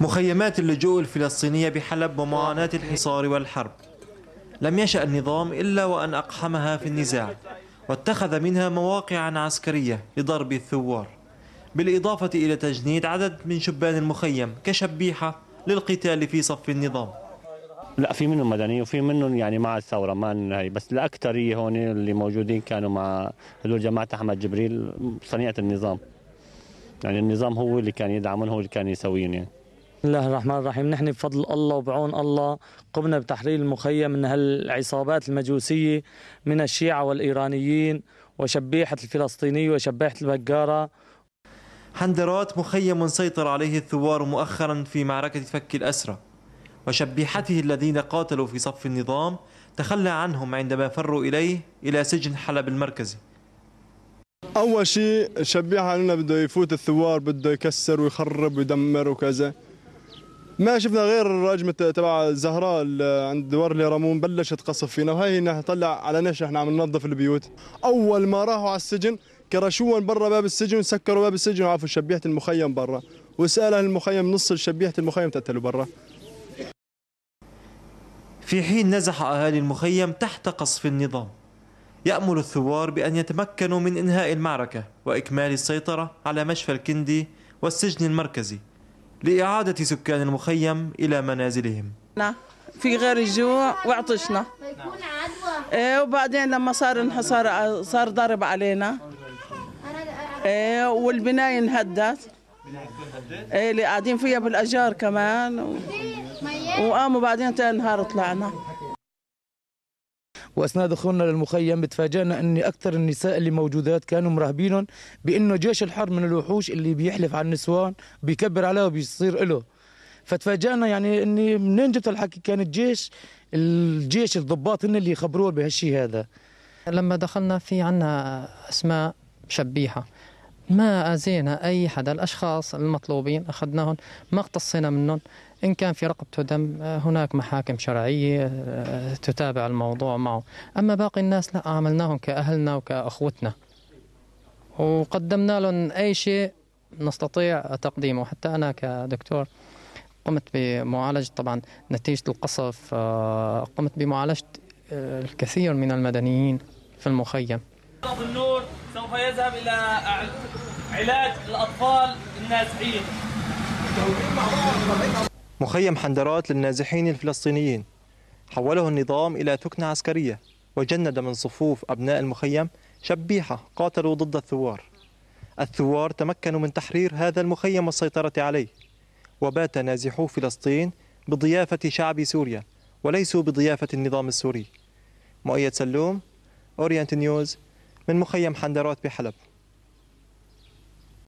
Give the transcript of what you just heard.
مخيمات اللجوء الفلسطينية بحلب ومعاناة الحصار والحرب لم يشأ النظام إلا وأن أقحمها في النزاع واتخذ منها مواقعا عسكرية لضرب الثوار بالإضافة إلى تجنيد عدد من شبان المخيم كشبيحة للقتال في صف النظام لا في منهم مدني وفي منهم يعني مع الثوره ما هي بس الاكثريه هون اللي موجودين كانوا مع هدول جماعه احمد جبريل صنيعه النظام يعني النظام هو اللي كان يدعمهم هو اللي كان يسويهم يعني بسم الله الرحمن الرحيم نحن بفضل الله وبعون الله قمنا بتحرير المخيم من هالعصابات المجوسية من الشيعة والإيرانيين وشبيحة الفلسطينية وشبيحة البقارة حندرات مخيم سيطر عليه الثوار مؤخرا في معركة فك الأسرى وشبيحته الذين قاتلوا في صف النظام تخلى عنهم عندما فروا إليه إلى سجن حلب المركزي أول شيء شبيحة لنا بده يفوت الثوار بده يكسر ويخرب ويدمر وكذا ما شفنا غير الرجمة تبع زهراء عند دوار رامون بلشت قصف فينا وهي طلع على نش احنا عم ننظف البيوت اول ما راحوا على السجن كرشوهم برا باب السجن سكروا باب السجن وعفوا شبيحه المخيم برا وسال اهل المخيم نص شبيحه المخيم تقتلوا برا في حين نزح اهالي المخيم تحت قصف النظام يامل الثوار بان يتمكنوا من انهاء المعركه واكمال السيطره على مشفى الكندي والسجن المركزي لإعادة سكان المخيم إلى منازلهم في غير الجوع وعطشنا إيه وبعدين لما صار انحصار صار ضرب علينا إيه والبناية انهدت إيه اللي قاعدين فيها بالأجار كمان وقاموا بعدين تاني نهار طلعنا واثناء دخولنا للمخيم تفاجئنا ان اكثر النساء اللي موجودات كانوا مرهبين بانه جيش الحرب من الوحوش اللي بيحلف على النسوان بيكبر عليها وبيصير له فتفاجئنا يعني اني منين جبت الحكي كان الجيش الجيش الضباط هن اللي يخبروه بهالشيء هذا لما دخلنا في عنا اسماء شبيحه ما أزينا أي حدا الأشخاص المطلوبين أخذناهم ما اقتصينا منهم إن كان في رقبته دم آه، هناك محاكم شرعية آه، تتابع الموضوع معه أما باقي الناس لا عملناهم كأهلنا وكأخوتنا وقدمنا لهم أي شيء نستطيع تقديمه حتى أنا كدكتور قمت بمعالجة طبعا نتيجة القصف آه، قمت بمعالجة الكثير من المدنيين في المخيم سوف يذهب إلى علاج الأطفال النازحين مخيم حندرات للنازحين الفلسطينيين حوله النظام إلى ثكنة عسكرية وجند من صفوف أبناء المخيم شبيحة قاتلوا ضد الثوار الثوار تمكنوا من تحرير هذا المخيم والسيطرة عليه وبات نازحو فلسطين بضيافة شعب سوريا وليسوا بضيافة النظام السوري مؤيد سلوم أورينت نيوز من مخيم حندرات بحلب